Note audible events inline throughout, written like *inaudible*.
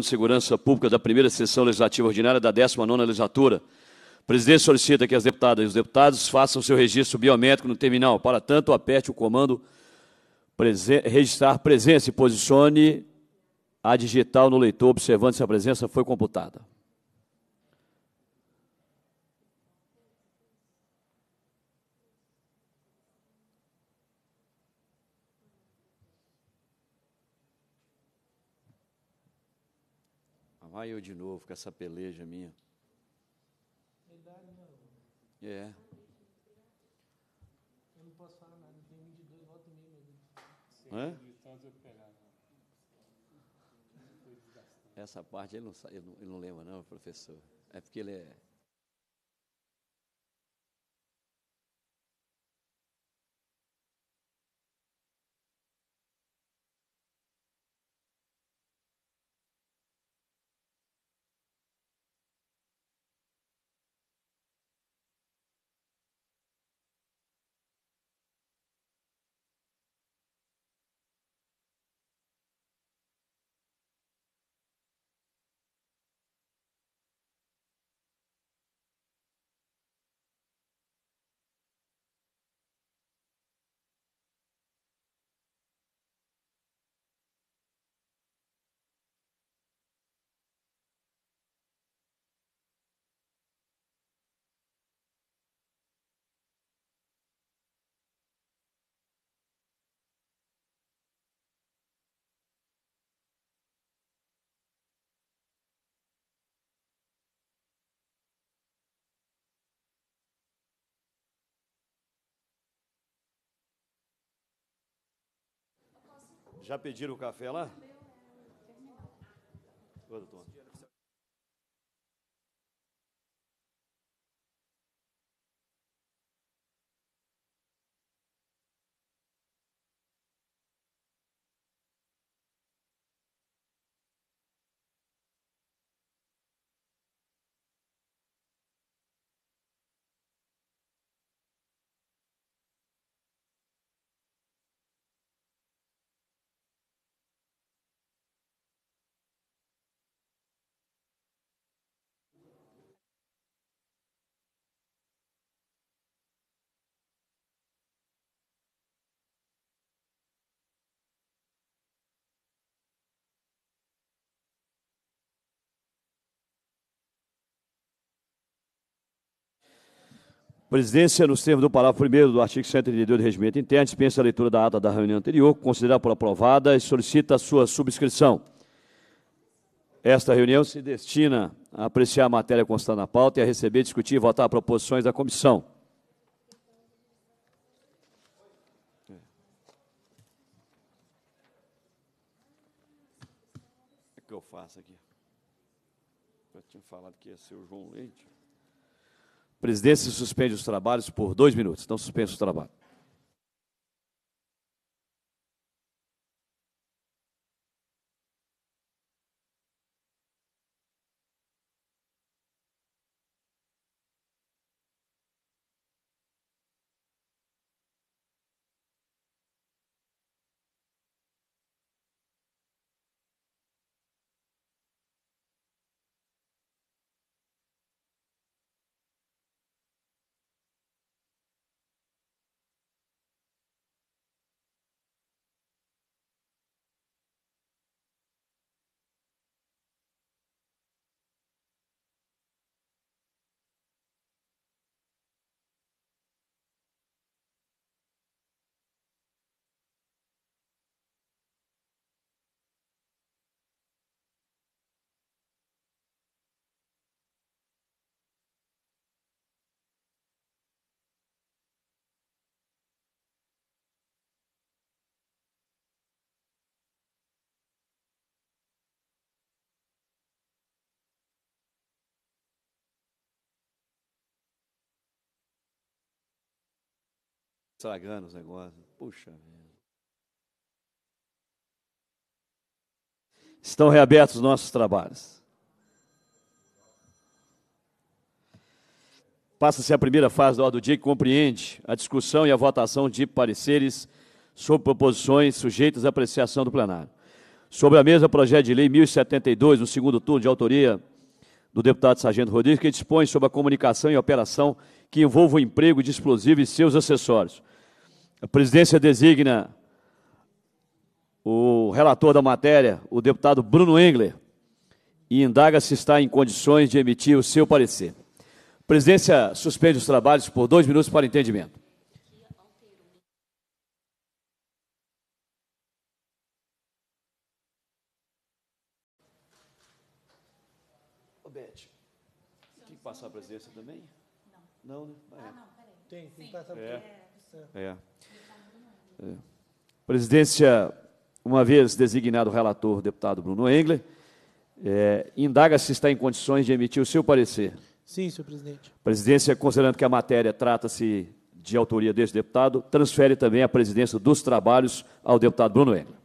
de Segurança Pública da primeira sessão legislativa ordinária da 19ª legislatura. O presidente solicita que as deputadas e os deputados façam seu registro biométrico no terminal. Para tanto, aperte o comando presen registrar presença e posicione a digital no leitor, observando se a presença foi computada. Olha eu de novo com essa peleja minha. É. Eu não posso falar nada, eu tenho 22 votos e meio, meu Deus. Hã? Essa parte ele não, ele não lembra, não, professor. É porque ele é Já pediram o café lá? Ô, doutor. presidência, nos termos do parágrafo 1 do artigo 132 do Regimento Interno, dispensa a leitura da ata da reunião anterior, considerada por aprovada e solicita a sua subscrição. Esta reunião se destina a apreciar a matéria constante na pauta e a receber, discutir e votar proposições da comissão. O que eu faço aqui? Eu tinha falado que ia ser o João Leite presidência suspende os trabalhos por dois minutos. Então, suspenso o trabalho. estragando os negócios. Puxa vida. Estão reabertos os nossos trabalhos. Passa-se a primeira fase da ordem do dia que compreende a discussão e a votação de pareceres sobre proposições sujeitas à apreciação do plenário. Sobre a mesa, projeto de lei 1072, no segundo turno, de autoria do deputado Sargento Rodrigues, que dispõe sobre a comunicação e operação que envolva o emprego de explosivo e seus acessórios. A presidência designa o relator da matéria, o deputado Bruno Engler, e indaga se está em condições de emitir o seu parecer. A presidência suspende os trabalhos por dois minutos para entendimento. Ô, tem que passar a presidência também? Não, né? Ah, é. não, peraí. Tem, tem carta é. É, é. é. Tá é. Presidência, uma vez designado relator, deputado Bruno Engler, é, indaga se está em condições de emitir o seu parecer. Sim, senhor presidente. Presidência, considerando que a matéria trata-se de autoria deste deputado, transfere também a presidência dos trabalhos ao deputado Bruno Engler.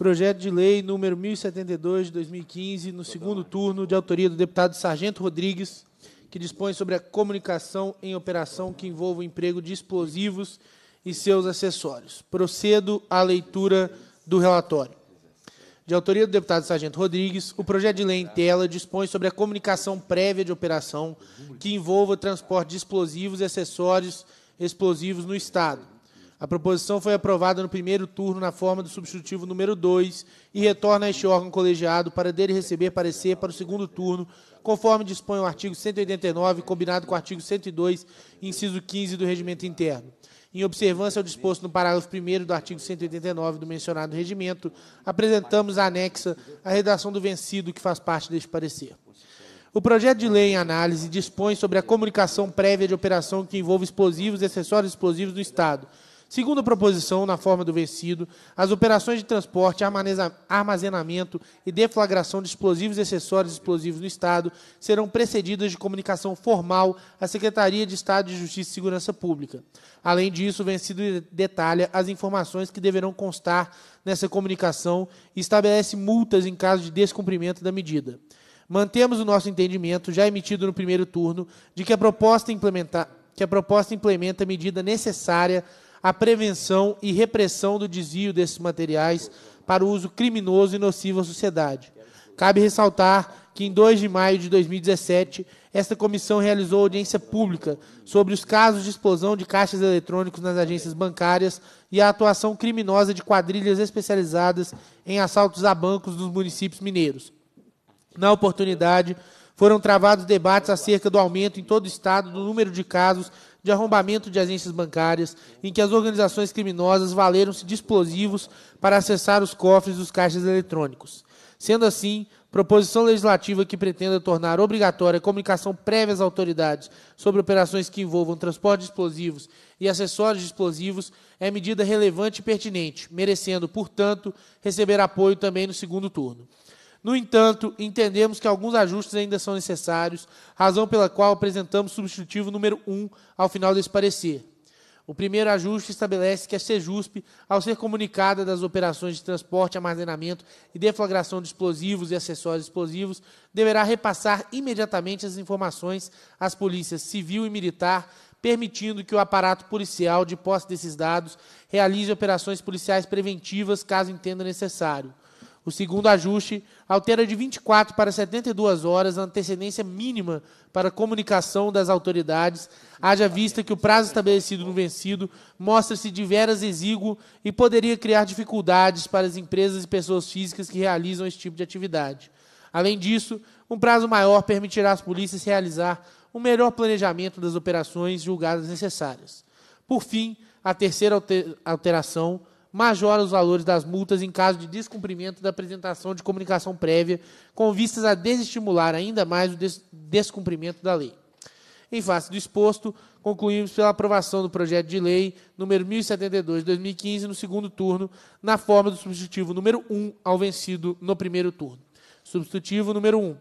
projeto de lei número 1072 de 2015, no segundo turno, de autoria do deputado Sargento Rodrigues, que dispõe sobre a comunicação em operação que envolva o emprego de explosivos e seus acessórios. Procedo à leitura do relatório. De autoria do deputado Sargento Rodrigues, o projeto de lei em tela dispõe sobre a comunicação prévia de operação que envolva o transporte de explosivos e acessórios explosivos no Estado a proposição foi aprovada no primeiro turno na forma do substitutivo número 2 e retorna a este órgão colegiado para dele receber parecer para o segundo turno, conforme dispõe o artigo 189, combinado com o artigo 102, inciso 15 do regimento interno. Em observância ao disposto no parágrafo 1 do artigo 189 do mencionado regimento, apresentamos a anexa a redação do vencido que faz parte deste parecer. O projeto de lei em análise dispõe sobre a comunicação prévia de operação que envolve explosivos e acessórios explosivos do Estado Segunda proposição, na forma do vencido, as operações de transporte, armazenamento e deflagração de explosivos e acessórios explosivos no Estado serão precedidas de comunicação formal à Secretaria de Estado de Justiça e Segurança Pública. Além disso, o vencido detalha as informações que deverão constar nessa comunicação e estabelece multas em caso de descumprimento da medida. Mantemos o nosso entendimento, já emitido no primeiro turno, de que a proposta, implementa, que a proposta implementa a medida necessária a prevenção e repressão do desvio desses materiais para o uso criminoso e nocivo à sociedade. Cabe ressaltar que, em 2 de maio de 2017, esta comissão realizou audiência pública sobre os casos de explosão de caixas eletrônicos nas agências bancárias e a atuação criminosa de quadrilhas especializadas em assaltos a bancos dos municípios mineiros. Na oportunidade, foram travados debates acerca do aumento em todo o estado do número de casos de arrombamento de agências bancárias, em que as organizações criminosas valeram-se de explosivos para acessar os cofres dos caixas eletrônicos. Sendo assim, proposição legislativa que pretenda tornar obrigatória a comunicação prévia às autoridades sobre operações que envolvam transporte de explosivos e acessórios de explosivos é medida relevante e pertinente, merecendo, portanto, receber apoio também no segundo turno. No entanto, entendemos que alguns ajustes ainda são necessários, razão pela qual apresentamos substitutivo número 1 ao final desse parecer. O primeiro ajuste estabelece que a SEJUSP, ao ser comunicada das operações de transporte, armazenamento e deflagração de explosivos e acessórios explosivos, deverá repassar imediatamente as informações às polícias civil e militar, permitindo que o aparato policial, de posse desses dados, realize operações policiais preventivas caso entenda necessário. O segundo ajuste altera de 24 para 72 horas a antecedência mínima para comunicação das autoridades, haja vista que o prazo estabelecido no vencido mostra-se de veras exíguo e poderia criar dificuldades para as empresas e pessoas físicas que realizam esse tipo de atividade. Além disso, um prazo maior permitirá às polícias realizar um melhor planejamento das operações julgadas necessárias. Por fim, a terceira alteração majora os valores das multas em caso de descumprimento da apresentação de comunicação prévia, com vistas a desestimular ainda mais o des descumprimento da lei. Em face do exposto, concluímos pela aprovação do projeto de lei número 1072 de 2015 no segundo turno, na forma do substitutivo número 1 ao vencido no primeiro turno. Substitutivo número 1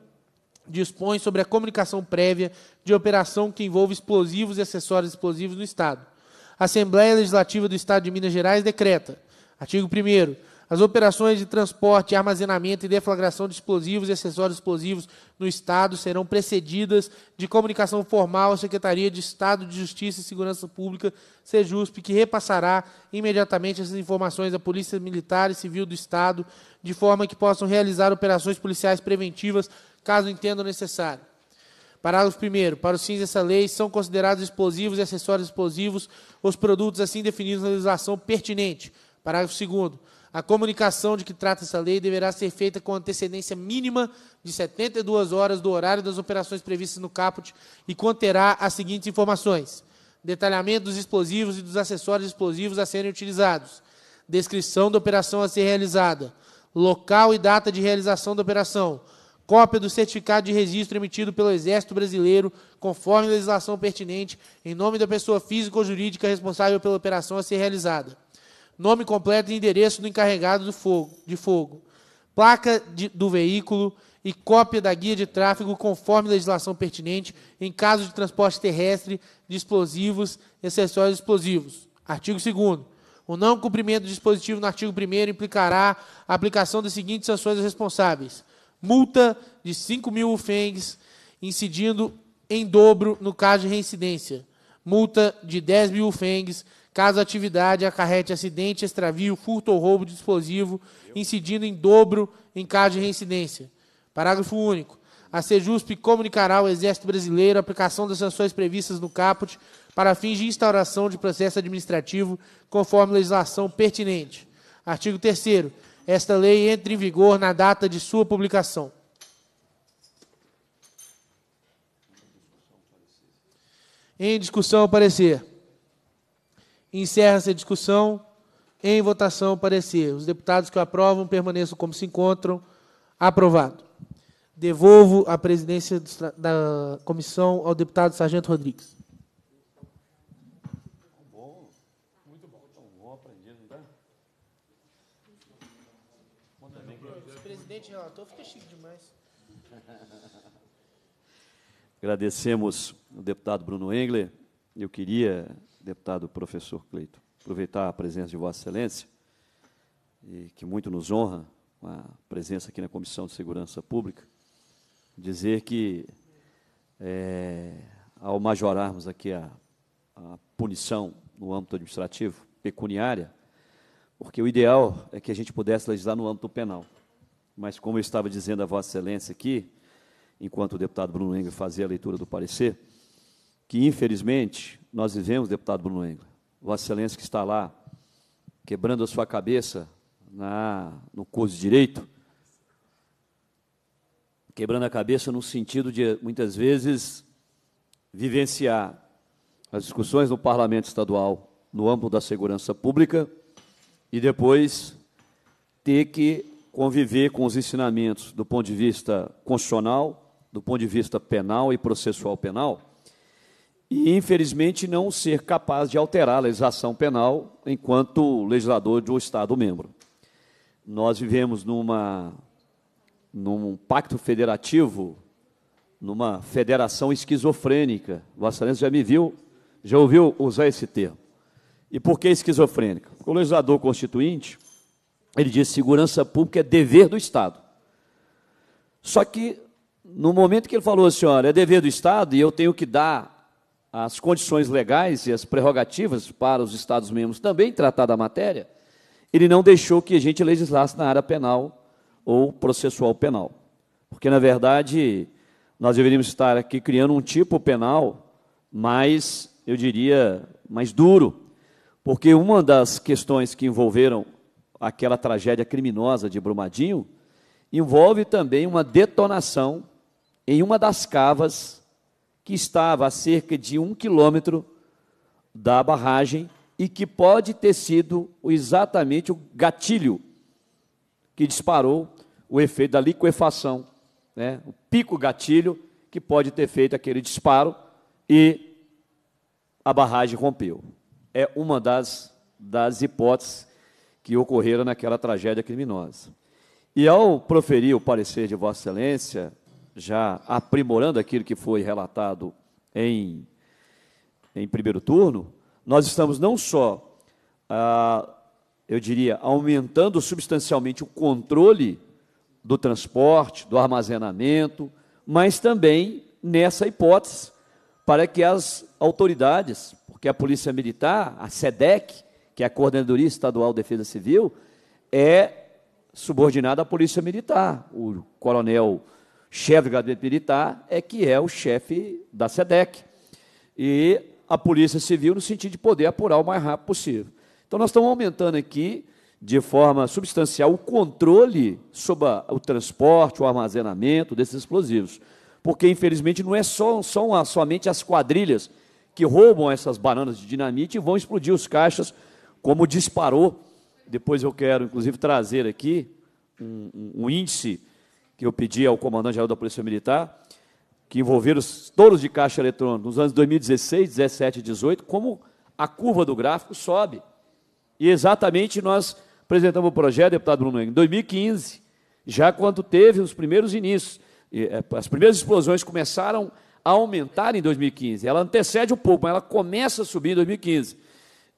dispõe sobre a comunicação prévia de operação que envolve explosivos e acessórios explosivos no Estado. Assembleia Legislativa do Estado de Minas Gerais decreta, artigo 1 as operações de transporte, armazenamento e deflagração de explosivos e acessórios explosivos no Estado serão precedidas de comunicação formal à Secretaria de Estado de Justiça e Segurança Pública, SEJUSP, que repassará imediatamente essas informações à Polícia Militar e Civil do Estado, de forma que possam realizar operações policiais preventivas, caso entendam necessário. Parágrafo 1. Para os fins dessa lei, são considerados explosivos e acessórios explosivos os produtos assim definidos na legislação pertinente. Parágrafo 2. A comunicação de que trata essa lei deverá ser feita com antecedência mínima de 72 horas do horário das operações previstas no caput e conterá as seguintes informações: detalhamento dos explosivos e dos acessórios explosivos a serem utilizados, descrição da operação a ser realizada, local e data de realização da operação, cópia do certificado de registro emitido pelo Exército Brasileiro, conforme a legislação pertinente, em nome da pessoa física ou jurídica responsável pela operação a ser realizada. Nome completo e endereço do encarregado do fogo, de fogo. Placa de, do veículo e cópia da guia de tráfego conforme a legislação pertinente em caso de transporte terrestre de explosivos e acessórios explosivos. Artigo 2 o não cumprimento do dispositivo no artigo 1 implicará a aplicação das seguintes sanções aos responsáveis: multa de 5 mil UFENGs, incidindo em dobro no caso de reincidência. Multa de 10 mil UFENGs, caso a atividade acarrete acidente, extravio, furto ou roubo de explosivo, incidindo em dobro em caso de reincidência. Parágrafo único. A Sejusp comunicará ao Exército Brasileiro a aplicação das sanções previstas no caput para fins de instauração de processo administrativo conforme legislação pertinente. Artigo 3 esta lei entra em vigor na data de sua publicação. Em discussão o parecer. Encerra-se a discussão. Em votação o parecer. Os deputados que o aprovam permaneçam como se encontram. Aprovado. Devolvo a presidência da comissão ao deputado Sargento Rodrigues. Assim, Tinha fica chique demais. *laughs* Agradecemos o deputado Bruno Engler. Eu queria, deputado professor Cleito, aproveitar a presença de Vossa Excelência, que muito nos honra com a presença aqui na Comissão de Segurança Pública, dizer que, é, ao majorarmos aqui a, a punição no âmbito administrativo, pecuniária, porque o ideal é que a gente pudesse legislar no âmbito penal mas como eu estava dizendo a Vossa Excelência aqui, enquanto o deputado Bruno Engler fazia a leitura do parecer, que infelizmente nós vivemos, deputado Bruno Engler, Vossa Excelência que está lá quebrando a sua cabeça na, no curso de direito, quebrando a cabeça no sentido de muitas vezes vivenciar as discussões no parlamento estadual no âmbito da segurança pública e depois ter que conviver com os ensinamentos do ponto de vista constitucional, do ponto de vista penal e processual penal, e infelizmente não ser capaz de alterar a legislação penal enquanto legislador de um Estado membro. Nós vivemos numa, num pacto federativo, numa federação esquizofrênica. Vossa Excelência já me viu, já ouviu usar esse termo. E por que esquizofrênica? Porque o legislador constituinte ele diz: segurança pública é dever do Estado. Só que, no momento que ele falou assim, olha, é dever do Estado e eu tenho que dar as condições legais e as prerrogativas para os Estados-membros também tratar da matéria, ele não deixou que a gente legislasse na área penal ou processual penal. Porque, na verdade, nós deveríamos estar aqui criando um tipo penal mais, eu diria, mais duro. Porque uma das questões que envolveram aquela tragédia criminosa de Brumadinho, envolve também uma detonação em uma das cavas que estava a cerca de um quilômetro da barragem e que pode ter sido exatamente o gatilho que disparou o efeito da liquefação, né? o pico gatilho que pode ter feito aquele disparo e a barragem rompeu. É uma das, das hipóteses que ocorreram naquela tragédia criminosa. E ao proferir o parecer de Vossa Excelência, já aprimorando aquilo que foi relatado em, em primeiro turno, nós estamos não só, ah, eu diria, aumentando substancialmente o controle do transporte, do armazenamento, mas também nessa hipótese, para que as autoridades, porque a Polícia Militar, a SEDEC, que é a Coordenadoria Estadual de Defesa Civil, é subordinada à Polícia Militar. O coronel chefe do gabinete militar é que é o chefe da SEDEC. E a Polícia Civil no sentido de poder apurar o mais rápido possível. Então, nós estamos aumentando aqui, de forma substancial, o controle sobre o transporte, o armazenamento desses explosivos. Porque, infelizmente, não é só, somente as quadrilhas que roubam essas bananas de dinamite e vão explodir os caixas como disparou. Depois eu quero, inclusive, trazer aqui um, um, um índice que eu pedi ao comandante-geral da Polícia Militar, que envolveram os touros de caixa eletrônico nos anos 2016, 17 e 18, como a curva do gráfico sobe. E exatamente nós apresentamos o projeto, deputado Bruno, em 2015, já quando teve os primeiros inícios. Eh, as primeiras explosões começaram a aumentar em 2015. Ela antecede um pouco, mas ela começa a subir em 2015.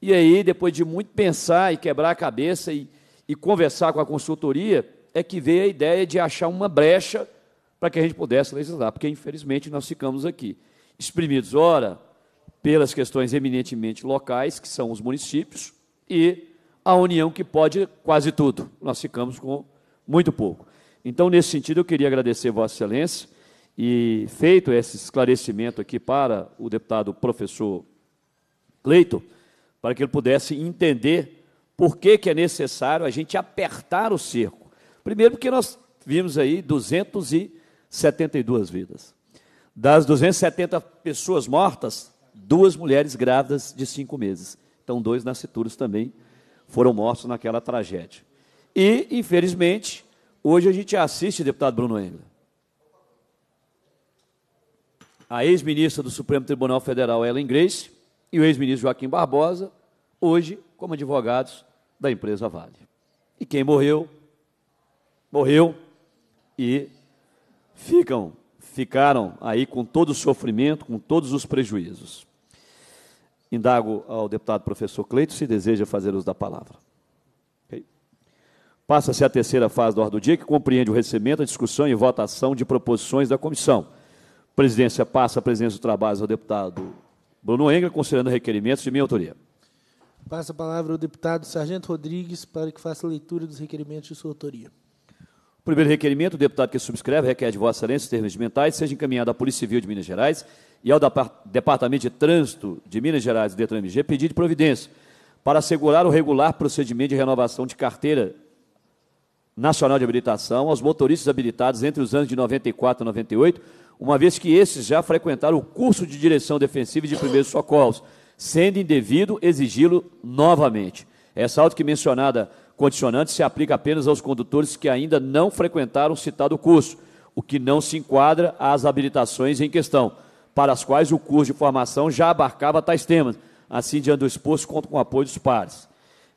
E aí, depois de muito pensar e quebrar a cabeça e, e conversar com a consultoria, é que veio a ideia de achar uma brecha para que a gente pudesse legislar, porque infelizmente nós ficamos aqui exprimidos, ora, pelas questões eminentemente locais, que são os municípios, e a União, que pode quase tudo. Nós ficamos com muito pouco. Então, nesse sentido, eu queria agradecer Vossa Excelência e feito esse esclarecimento aqui para o deputado professor Cleiton para que ele pudesse entender por que, que é necessário a gente apertar o cerco. Primeiro, porque nós vimos aí 272 vidas. Das 270 pessoas mortas, duas mulheres grávidas de cinco meses. Então, dois nascituros também foram mortos naquela tragédia. E, infelizmente, hoje a gente assiste, deputado Bruno Engler, a ex-ministra do Supremo Tribunal Federal, Ellen Grace, e o ex-ministro Joaquim Barbosa, hoje como advogados da empresa Vale. E quem morreu, morreu e ficam, ficaram aí com todo o sofrimento, com todos os prejuízos. Indago ao deputado professor Cleito se deseja fazer uso da palavra. Okay. Passa-se a terceira fase do ordem do dia, que compreende o recebimento, a discussão e votação de proposições da comissão. Presidência passa a presidência do trabalho ao deputado Bruno Engra, considerando requerimentos de minha autoria. Passa a palavra ao deputado Sargento Rodrigues para que faça a leitura dos requerimentos de sua autoria. O primeiro requerimento, o deputado que subscreve requer de Vossa Excelência os termos mentais seja encaminhado à Polícia Civil de Minas Gerais e ao Departamento de Trânsito de Minas Gerais do Detran MG pedido de providência para assegurar o regular procedimento de renovação de carteira nacional de habilitação aos motoristas habilitados entre os anos de 94 e 98, uma vez que esses já frequentaram o curso de direção defensiva e de primeiros socorros, sendo indevido exigi-lo novamente. Essa auto que mencionada condicionante se aplica apenas aos condutores que ainda não frequentaram o citado curso, o que não se enquadra às habilitações em questão, para as quais o curso de formação já abarcava tais temas. Assim, diante do exposto, conto com o apoio dos pares.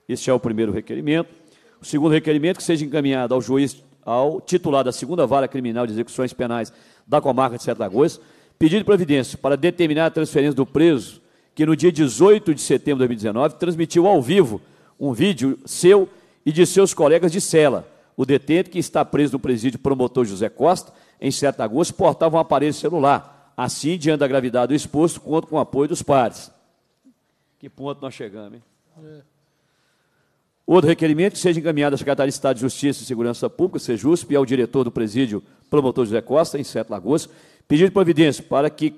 Este é o primeiro requerimento. O segundo requerimento, que seja encaminhado ao juiz, ao titular da segunda vara criminal de execuções penais da comarca de Sete Lagoas, pedido de providência para determinar a transferência do preso que no dia 18 de setembro de 2019 transmitiu ao vivo um vídeo seu e de seus colegas de cela. O detento que está preso no presídio promotor José Costa, em Sete agosto, portava um aparelho celular. Assim, diante da gravidade do exposto, conto com o apoio dos pares. Que ponto nós chegamos, hein? É. Outro requerimento que seja encaminhado à Secretaria de Estado de Justiça e Segurança Pública, SEJUSP, e ao diretor do presídio, promotor José Costa, em Sete Lagoas, pedido de providência para que,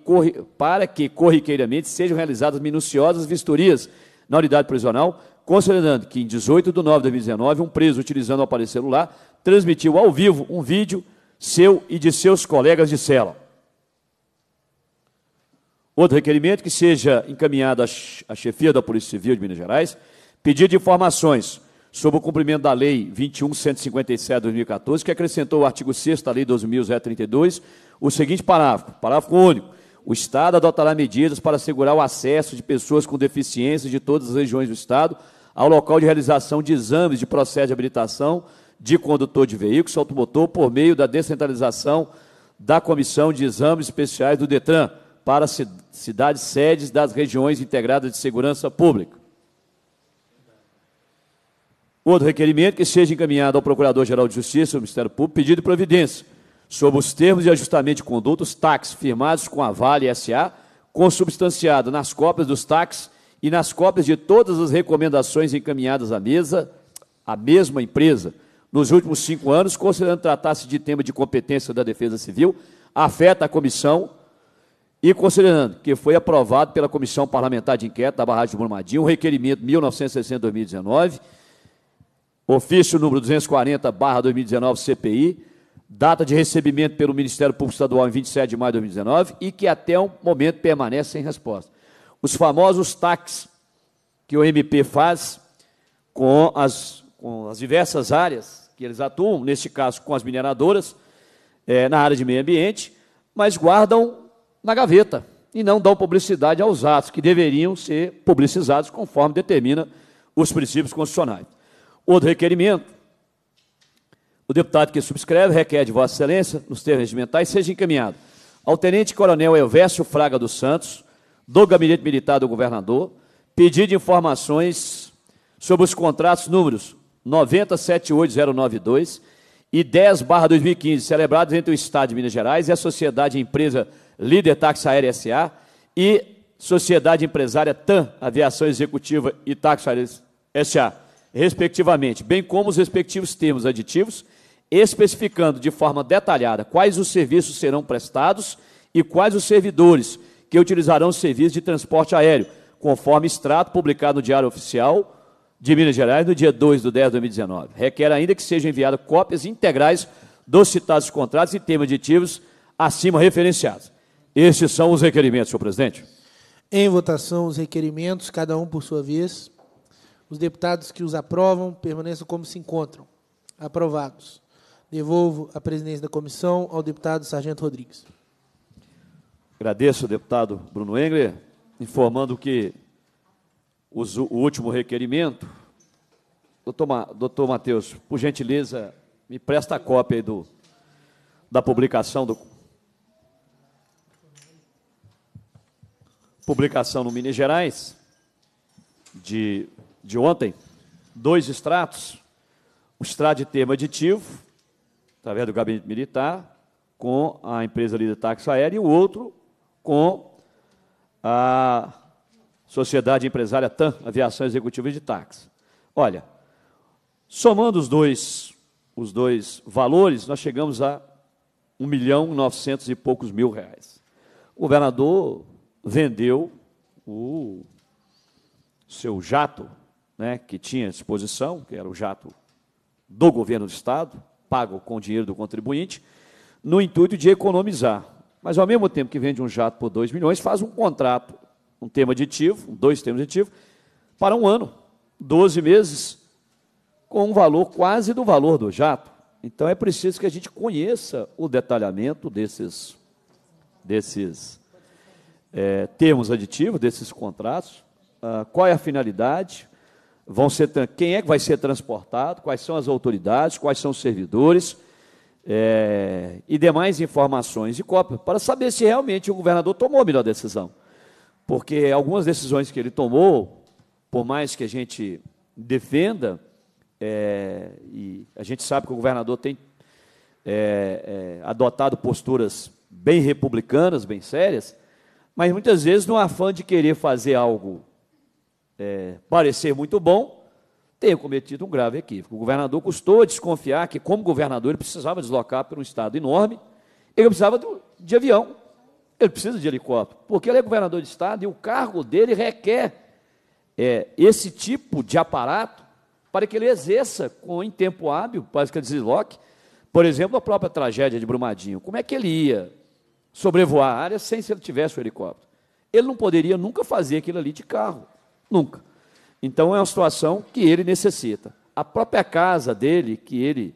para que corriqueiramente sejam realizadas minuciosas vistorias na unidade prisional, considerando que em 18 de nove de 2019, um preso utilizando o aparelho celular transmitiu ao vivo um vídeo seu e de seus colegas de cela. Outro requerimento que seja encaminhado à chefia da Polícia Civil de Minas Gerais, Pedido de informações sobre o cumprimento da Lei 21.157 2014, que acrescentou o artigo 6 da Lei 12.032, o seguinte parágrafo, parágrafo único. O Estado adotará medidas para assegurar o acesso de pessoas com deficiências de todas as regiões do Estado ao local de realização de exames de processo de habilitação de condutor de veículos automotor por meio da descentralização da Comissão de Exames Especiais do DETRAN para cidades sedes das regiões integradas de segurança pública. Outro requerimento que seja encaminhado ao Procurador-Geral de Justiça, o Ministério Público, pedido de providência sobre os termos de ajustamento de conduta, os taxas firmados com a Vale SA, consubstanciado nas cópias dos taxas e nas cópias de todas as recomendações encaminhadas à mesa, à mesma empresa, nos últimos cinco anos, considerando tratar-se de tema de competência da Defesa Civil, afeta a comissão e considerando que foi aprovado pela Comissão Parlamentar de Inquérito da Barragem do Brumadinho o requerimento 1960-2019, Ofício número 240, barra 2019, CPI, data de recebimento pelo Ministério Público Estadual em 27 de maio de 2019 e que até o momento permanece sem resposta. Os famosos taques que o MP faz com as, com as diversas áreas que eles atuam, neste caso com as mineradoras, é, na área de meio ambiente, mas guardam na gaveta e não dão publicidade aos atos que deveriam ser publicizados conforme determina os princípios constitucionais. Outro requerimento. O deputado que subscreve requer de Vossa Excelência, nos termos regimentais, seja encaminhado ao tenente-coronel Elvésio Fraga dos Santos, do Gabinete Militar do Governador, pedido de informações sobre os contratos números 9078092 e 10 2015, celebrados entre o Estado de Minas Gerais e a Sociedade Empresa Líder Táxi Aérea SA e Sociedade Empresária TAM, Aviação Executiva e Táxi Aérea SA respectivamente, bem como os respectivos termos aditivos, especificando de forma detalhada quais os serviços serão prestados e quais os servidores que utilizarão o serviço de transporte aéreo, conforme extrato publicado no Diário Oficial de Minas Gerais no dia 2 de 10 de 2019. Requer ainda que sejam enviadas cópias integrais dos citados contratos e termos aditivos acima referenciados. Estes são os requerimentos, senhor presidente. Em votação, os requerimentos, cada um por sua vez. Os deputados que os aprovam permaneçam como se encontram. Aprovados. Devolvo a presidência da comissão ao deputado Sargento Rodrigues. Agradeço ao deputado Bruno Engler, informando que o último requerimento. Doutor, Ma, doutor Matheus, por gentileza, me presta a cópia do, da publicação do. Publicação no Minas Gerais, de de ontem, dois extratos, um extrato de termo aditivo, através do gabinete militar, com a empresa líder táxi aérea, e o outro com a sociedade empresária TAM, Aviação Executiva de Táxi. Olha, somando os dois, os dois valores, nós chegamos a 1 milhão e 900 e poucos mil reais. O governador vendeu o seu jato né, que tinha à disposição, que era o jato do governo do Estado, pago com o dinheiro do contribuinte, no intuito de economizar. Mas, ao mesmo tempo que vende um jato por 2 milhões, faz um contrato, um tema aditivo, dois temas aditivos, para um ano, 12 meses, com um valor quase do valor do jato. Então, é preciso que a gente conheça o detalhamento desses, desses é, termos aditivos, desses contratos, ah, qual é a finalidade, vão ser, quem é que vai ser transportado, quais são as autoridades, quais são os servidores é, e demais informações e cópia, para saber se realmente o governador tomou a melhor decisão. Porque algumas decisões que ele tomou, por mais que a gente defenda, é, e a gente sabe que o governador tem é, é adotado posturas bem republicanas, bem sérias, mas muitas vezes no afã de querer fazer algo é, parecer muito bom, tenha cometido um grave equívoco. O governador custou a desconfiar que, como governador, ele precisava deslocar para um estado enorme, ele precisava de avião, ele precisa de helicóptero, porque ele é governador de estado e o cargo dele requer é, esse tipo de aparato para que ele exerça com, em tempo hábil, para que ele desloque. Por exemplo, a própria tragédia de Brumadinho. Como é que ele ia sobrevoar a área sem se ele tivesse o helicóptero? Ele não poderia nunca fazer aquilo ali de carro. Nunca. Então é uma situação que ele necessita. A própria casa dele, que ele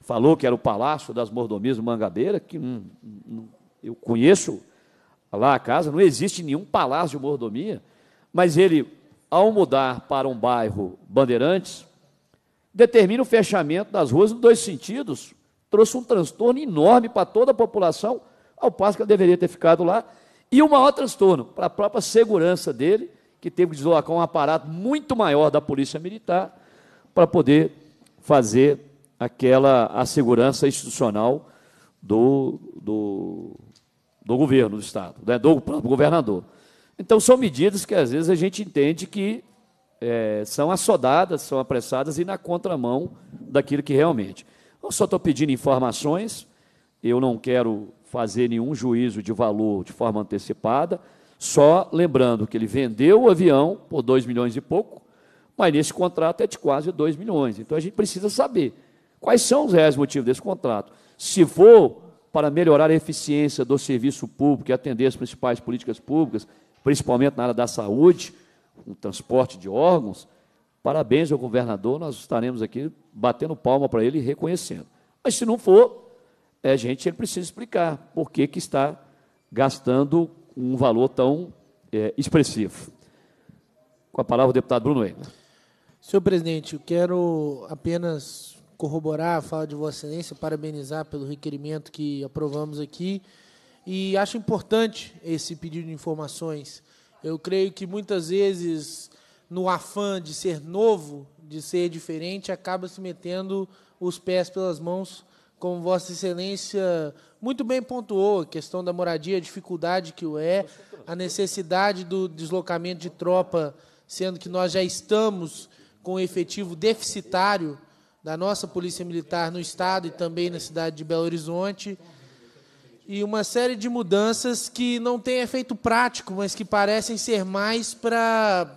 falou que era o Palácio das Mordomias do Mangabeira, que hum, hum, eu conheço lá a casa, não existe nenhum palácio de mordomia, mas ele, ao mudar para um bairro Bandeirantes, determina o fechamento das ruas em dois sentidos, trouxe um transtorno enorme para toda a população, ao passo que ela deveria ter ficado lá, e o maior transtorno para a própria segurança dele, que teve que deslocar um aparato muito maior da Polícia Militar para poder fazer aquela a segurança institucional do, do, do governo do Estado, né, do próprio governador. Então, são medidas que, às vezes, a gente entende que é, são assodadas, são apressadas e na contramão daquilo que realmente. Eu só estou pedindo informações, eu não quero fazer nenhum juízo de valor de forma antecipada, só lembrando que ele vendeu o avião por 2 milhões e pouco, mas nesse contrato é de quase 2 milhões. Então a gente precisa saber quais são os reais motivos desse contrato. Se for para melhorar a eficiência do serviço público e atender as principais políticas públicas, principalmente na área da saúde, o transporte de órgãos, parabéns ao governador, nós estaremos aqui batendo palma para ele e reconhecendo. Mas se não for, a é gente, ele precisa explicar por que, que está gastando um valor tão é, expressivo. Com a palavra o deputado Bruno Engler. Senhor presidente, eu quero apenas corroborar a fala de Vossa Excelência, parabenizar pelo requerimento que aprovamos aqui. E acho importante esse pedido de informações. Eu creio que muitas vezes, no afã de ser novo, de ser diferente, acaba se metendo os pés pelas mãos como Vossa Excelência muito bem pontuou, a questão da moradia, a dificuldade que o é, a necessidade do deslocamento de tropa, sendo que nós já estamos com o efetivo deficitário da nossa Polícia Militar no Estado e também na cidade de Belo Horizonte, e uma série de mudanças que não têm efeito prático, mas que parecem ser mais para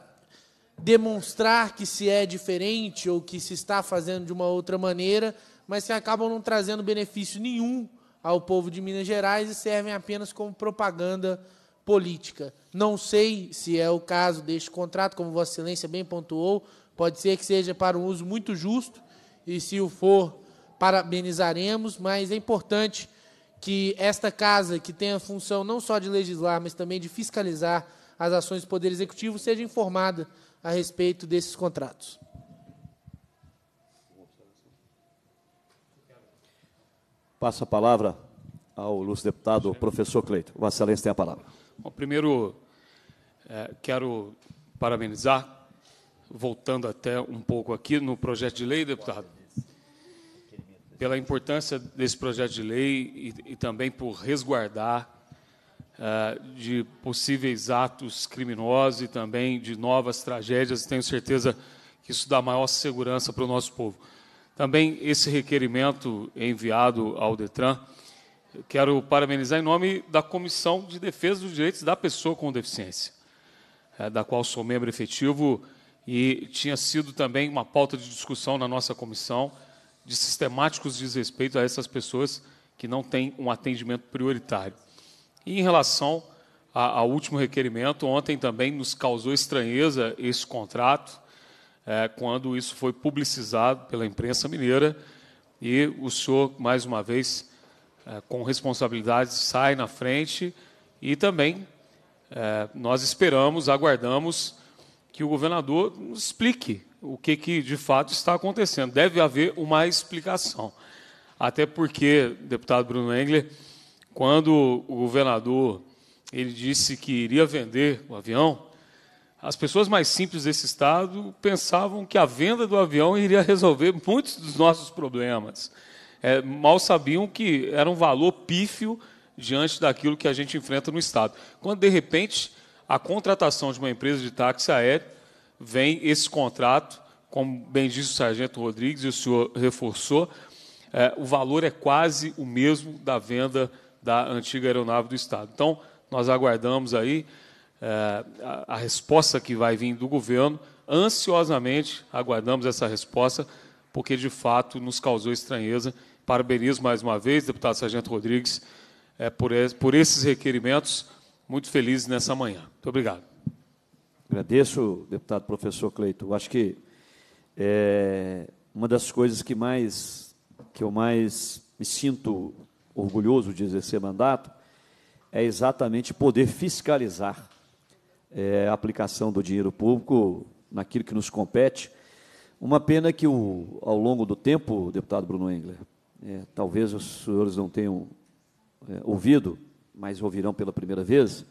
demonstrar que se é diferente ou que se está fazendo de uma outra maneira mas que acabam não trazendo benefício nenhum ao povo de Minas Gerais e servem apenas como propaganda política. Não sei se é o caso deste contrato, como Vossa Excelência bem pontuou, pode ser que seja para um uso muito justo, e se o for, parabenizaremos, mas é importante que esta casa, que tem a função não só de legislar, mas também de fiscalizar as ações do Poder Executivo, seja informada a respeito desses contratos. Passo a palavra ao ilustre deputado professor Cleito. Vossa Excelência tem a palavra. Bom, primeiro, é, quero parabenizar, voltando até um pouco aqui no projeto de lei, deputado, pela importância desse projeto de lei e, e também por resguardar é, de possíveis atos criminosos e também de novas tragédias. Tenho certeza que isso dá maior segurança para o nosso povo. Também esse requerimento enviado ao Detran. Quero parabenizar em nome da Comissão de Defesa dos Direitos da Pessoa com Deficiência, eh, da qual sou membro efetivo e tinha sido também uma pauta de discussão na nossa comissão de sistemáticos desrespeitos a essas pessoas que não têm um atendimento prioritário. E em relação ao último requerimento, ontem também nos causou estranheza esse contrato é, quando isso foi publicizado pela imprensa mineira e o senhor, mais uma vez, é, com responsabilidade, sai na frente e também é, nós esperamos, aguardamos que o governador nos explique o que, que de fato está acontecendo. Deve haver uma explicação. Até porque, deputado Bruno Engler, quando o governador ele disse que iria vender o avião, as pessoas mais simples desse estado pensavam que a venda do avião iria resolver muitos dos nossos problemas. É, mal sabiam que era um valor pífio diante daquilo que a gente enfrenta no estado. Quando, de repente, a contratação de uma empresa de táxi aéreo vem esse contrato, como bem disse o sargento Rodrigues e o senhor reforçou, é, o valor é quase o mesmo da venda da antiga aeronave do estado. Então, nós aguardamos aí. É, a, resposta que vai vir do governo. Ansiosamente aguardamos essa resposta, porque de fato nos causou estranheza. Parabenizo mais uma vez, deputado Sargento Rodrigues, é, por, esses requerimentos. Muito felizes nessa manhã. Muito obrigado. Agradeço, deputado professor Cleito. Acho que é, uma das coisas que mais que eu mais me sinto orgulhoso de exercer mandato é exatamente poder fiscalizar é, a aplicação do dinheiro público naquilo que nos compete. Uma pena que, o, ao longo do tempo, deputado Bruno Engler, é, talvez os senhores não tenham é, ouvido, mas ouvirão pela primeira vez,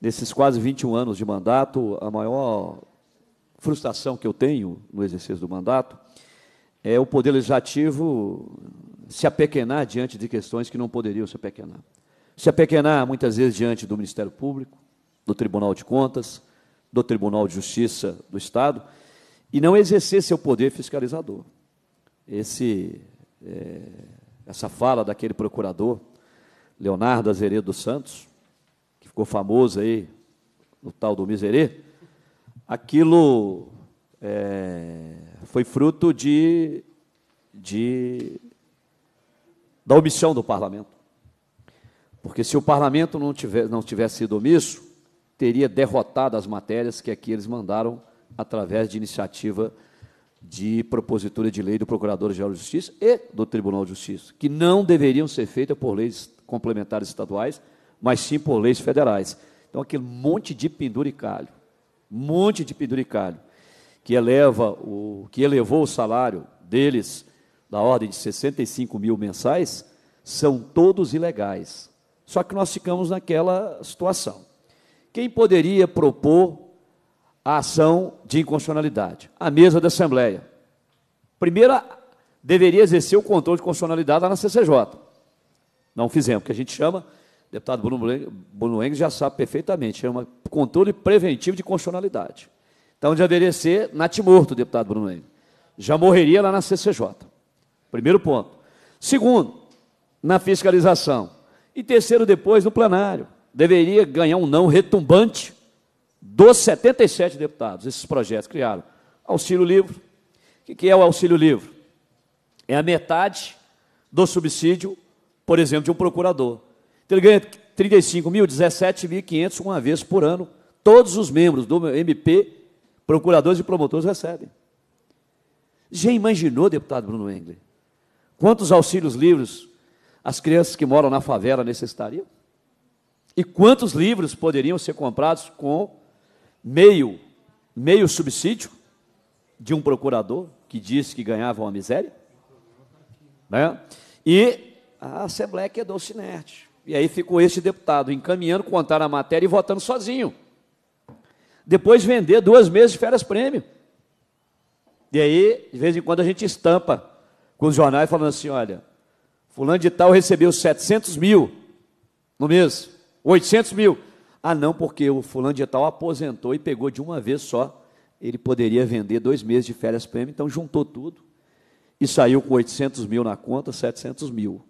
nesses quase 21 anos de mandato, a maior frustração que eu tenho no exercício do mandato é o Poder Legislativo se apequenar diante de questões que não poderiam se apequenar. Se apequenar, muitas vezes, diante do Ministério Público, do Tribunal de Contas, do Tribunal de Justiça do Estado, e não exercer seu poder fiscalizador. Esse, é, essa fala daquele procurador, Leonardo Azeredo dos Santos, que ficou famoso aí no tal do Miserê, aquilo é, foi fruto de, de da omissão do parlamento. Porque se o parlamento não, não tivesse sido omisso, teria derrotado as matérias que aqui eles mandaram através de iniciativa de propositura de lei do Procurador-Geral de Justiça e do Tribunal de Justiça, que não deveriam ser feitas por leis complementares estaduais, mas sim por leis federais. Então, aquele monte de penduricalho, monte de penduricalho, que eleva o que elevou o salário deles da ordem de 65 mil mensais, são todos ilegais. Só que nós ficamos naquela situação. Quem poderia propor a ação de inconstitucionalidade? A mesa da Assembleia. Primeira, deveria exercer o controle de constitucionalidade lá na CCJ. Não fizemos, porque a gente chama, deputado Bruno Engels já sabe perfeitamente, chama controle preventivo de constitucionalidade. Então já deveria ser natimorto, deputado Bruno Engels. Já morreria lá na CCJ. Primeiro ponto. Segundo, na fiscalização. E terceiro, depois, no plenário deveria ganhar um não retumbante dos 77 deputados, esses projetos criaram. Auxílio livre. O que é o auxílio livre? É a metade do subsídio, por exemplo, de um procurador. Então, ele ganha 35 mil, 17.500 uma vez por ano. Todos os membros do MP, procuradores e promotores recebem. Já imaginou, deputado Bruno Engler, quantos auxílios livres as crianças que moram na favela necessitariam? E quantos livros poderiam ser comprados com meio, meio subsídio de um procurador que disse que ganhava uma miséria? Né? E a Assembleia quedou é sinerte. E aí ficou este deputado encaminhando, contar a matéria e votando sozinho. Depois vender duas meses de férias prêmio. E aí, de vez em quando, a gente estampa com os jornais falando assim: olha, fulano de tal recebeu 700 mil no mês. 800 mil. Ah, não, porque o fulano de tal aposentou e pegou de uma vez só. Ele poderia vender dois meses de férias prêmio, então juntou tudo e saiu com 800 mil na conta, 700 mil.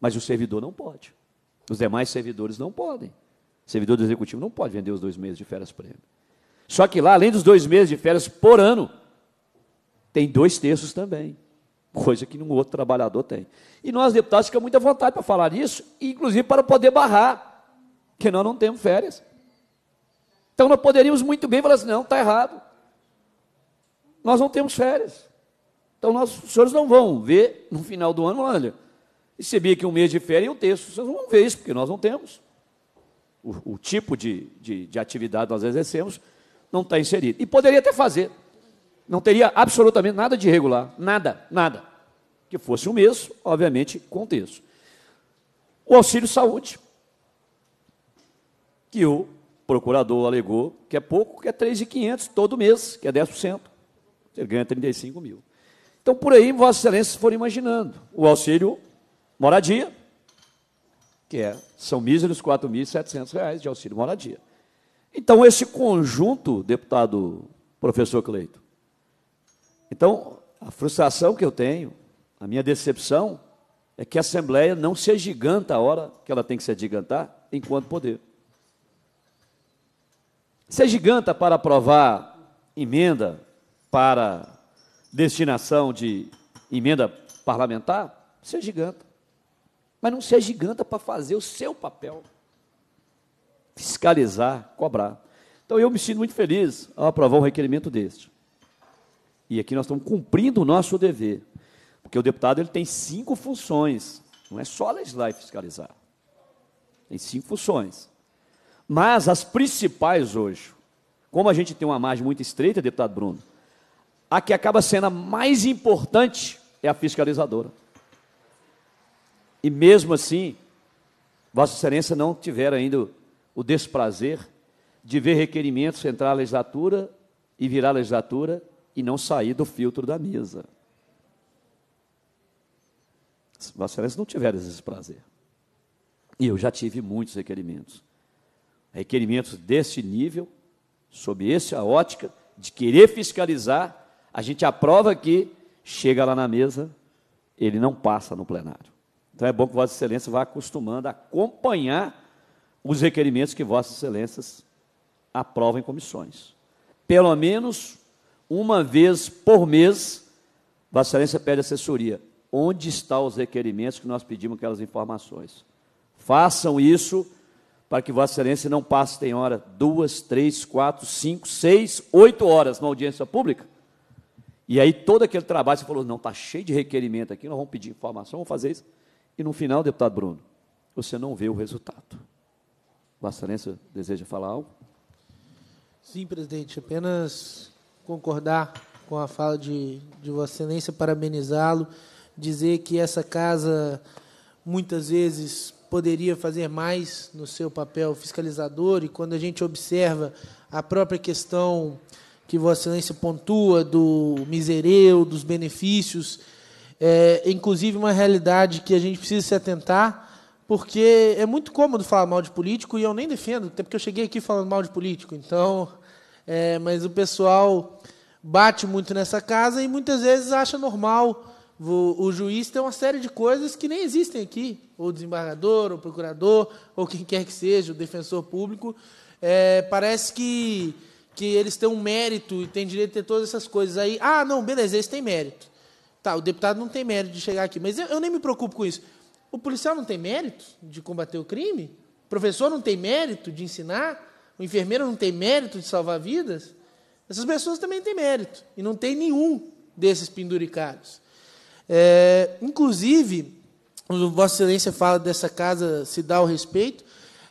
Mas o servidor não pode. Os demais servidores não podem. O servidor do executivo não pode vender os dois meses de férias prêmio. Só que lá, além dos dois meses de férias por ano, tem dois terços também. Coisa que nenhum outro trabalhador tem. E nós, deputados, ficamos muito à vontade para falar isso, inclusive para poder barrar porque nós não temos férias. Então nós poderíamos muito bem falar assim: não, está errado. Nós não temos férias. Então nós, os senhores não vão ver no final do ano, olha, recebi aqui um mês de férias e um texto. Vocês não vão ver isso, porque nós não temos. O, o tipo de, de, de atividade que nós exercemos não está inserido. E poderia até fazer. Não teria absolutamente nada de regular, Nada, nada. Que fosse um mês, obviamente, com texto. O auxílio saúde que o procurador alegou que é pouco, que é 3.500 todo mês, que é 10%. Ele ganha 35 mil. Então, por aí, Vossa Excelência for imaginando. O auxílio moradia, que é, são míseros R$ 4.700 de auxílio moradia. Então, esse conjunto, deputado professor Cleito, então, a frustração que eu tenho, a minha decepção, é que a Assembleia não se agiganta a hora que ela tem que se agigantar enquanto poder. Se giganta para aprovar emenda para destinação de emenda parlamentar, se giganta. Mas não se giganta para fazer o seu papel. Fiscalizar, cobrar. Então eu me sinto muito feliz ao aprovar um requerimento deste. E aqui nós estamos cumprindo o nosso dever. Porque o deputado ele tem cinco funções. Não é só legislar e fiscalizar. Tem cinco funções. Mas as principais hoje, como a gente tem uma margem muito estreita, deputado Bruno, a que acaba sendo a mais importante é a fiscalizadora. E mesmo assim, Vossa Excelência não tiver ainda o desprazer de ver requerimentos entrar a legislatura e virar a legislatura e não sair do filtro da mesa. Vossa Excelência não tiver esse desprazer. E eu já tive muitos requerimentos requerimentos desse nível, sob essa ótica, de querer fiscalizar, a gente aprova aqui, chega lá na mesa, ele não passa no plenário. Então é bom que Vossa Excelência vá acostumando a acompanhar os requerimentos que Vossas Excelências aprova em comissões. Pelo menos uma vez por mês, Vossa Excelência pede assessoria. Onde estão os requerimentos que nós pedimos aquelas informações? Façam isso para que Vossa Excelência não passe, tem hora, duas, três, quatro, cinco, seis, oito horas na audiência pública. E aí todo aquele trabalho, você falou, não, está cheio de requerimento aqui, nós vamos pedir informação, vamos fazer isso. E no final, deputado Bruno, você não vê o resultado. Vossa Excelência deseja falar algo? Sim, presidente, apenas concordar com a fala de, de Vossa Excelência, parabenizá-lo, dizer que essa casa muitas vezes poderia fazer mais no seu papel fiscalizador, e quando a gente observa a própria questão que Vossa Excelência pontua do misereu, dos benefícios, é, inclusive uma realidade que a gente precisa se atentar, porque é muito cômodo falar mal de político, e eu nem defendo, até porque eu cheguei aqui falando mal de político, então. É, mas o pessoal bate muito nessa casa e muitas vezes acha normal o juiz tem uma série de coisas que nem existem aqui. Ou desembargador, ou procurador, ou quem quer que seja, o defensor público. É, parece que, que eles têm um mérito e têm direito de ter todas essas coisas aí. Ah, não, beleza, eles têm mérito. Tá, o deputado não tem mérito de chegar aqui, mas eu, eu nem me preocupo com isso. O policial não tem mérito de combater o crime? O professor não tem mérito de ensinar? O enfermeiro não tem mérito de salvar vidas? Essas pessoas também têm mérito. E não tem nenhum desses penduricados. É, inclusive, Vossa Excelência fala dessa casa se dá o respeito.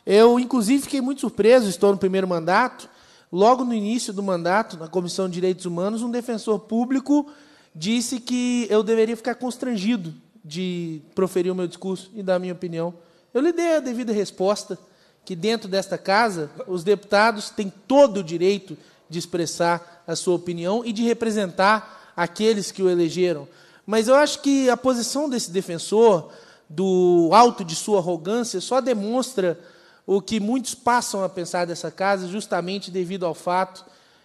Eu, inclusive, fiquei muito surpreso, estou no primeiro mandato. Logo no início do mandato, na Comissão de Direitos Humanos, um defensor público disse que eu deveria ficar constrangido de proferir o meu discurso e dar a minha opinião. Eu lhe dei a devida resposta que dentro desta casa os deputados têm todo o direito de expressar a sua opinião e de representar aqueles que o elegeram. Mas eu acho que a posição desse defensor, do alto de sua arrogância, só demonstra o que muitos passam a pensar dessa casa, justamente devido ao fato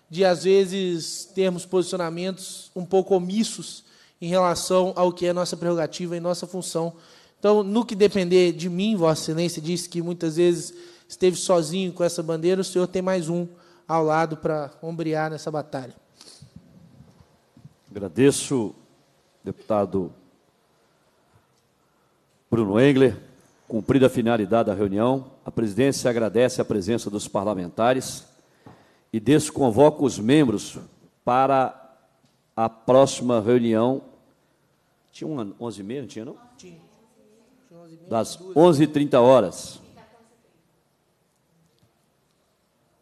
de, às vezes, termos posicionamentos um pouco omissos em relação ao que é nossa prerrogativa e nossa função. Então, no que depender de mim, Vossa Excelência disse que muitas vezes esteve sozinho com essa bandeira, o senhor tem mais um ao lado para ombrear nessa batalha. Agradeço deputado Bruno Engler. Cumprida a finalidade da reunião, a presidência agradece a presença dos parlamentares e desconvoca os membros para a próxima reunião. Tinha 11 e meia, não tinha, não? Tinha. Das 11h30 horas.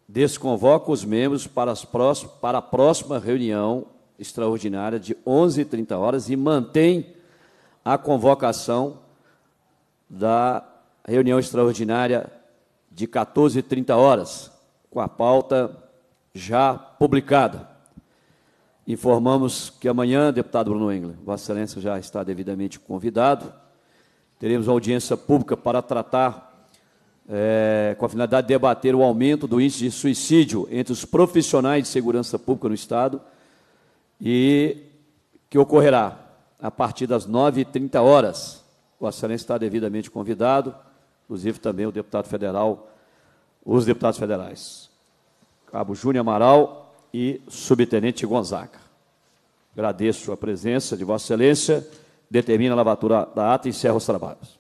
Desconvoca os membros para, as próxim para a próxima reunião extraordinária de 11 e 30 horas e mantém a convocação da reunião extraordinária de 14 e 30 horas, com a pauta já publicada. Informamos que amanhã, deputado Bruno Engler, Vossa Excelência já está devidamente convidado. Teremos uma audiência pública para tratar, é, com a finalidade de debater o aumento do índice de suicídio entre os profissionais de segurança pública no Estado e que ocorrerá a partir das 9h30 horas. Vossa Excelência está devidamente convidado, inclusive também o deputado federal, os deputados federais, Cabo Júnior Amaral e Subtenente Gonzaga. Agradeço a presença de Vossa Excelência, determina a lavatura da ata e encerra os trabalhos.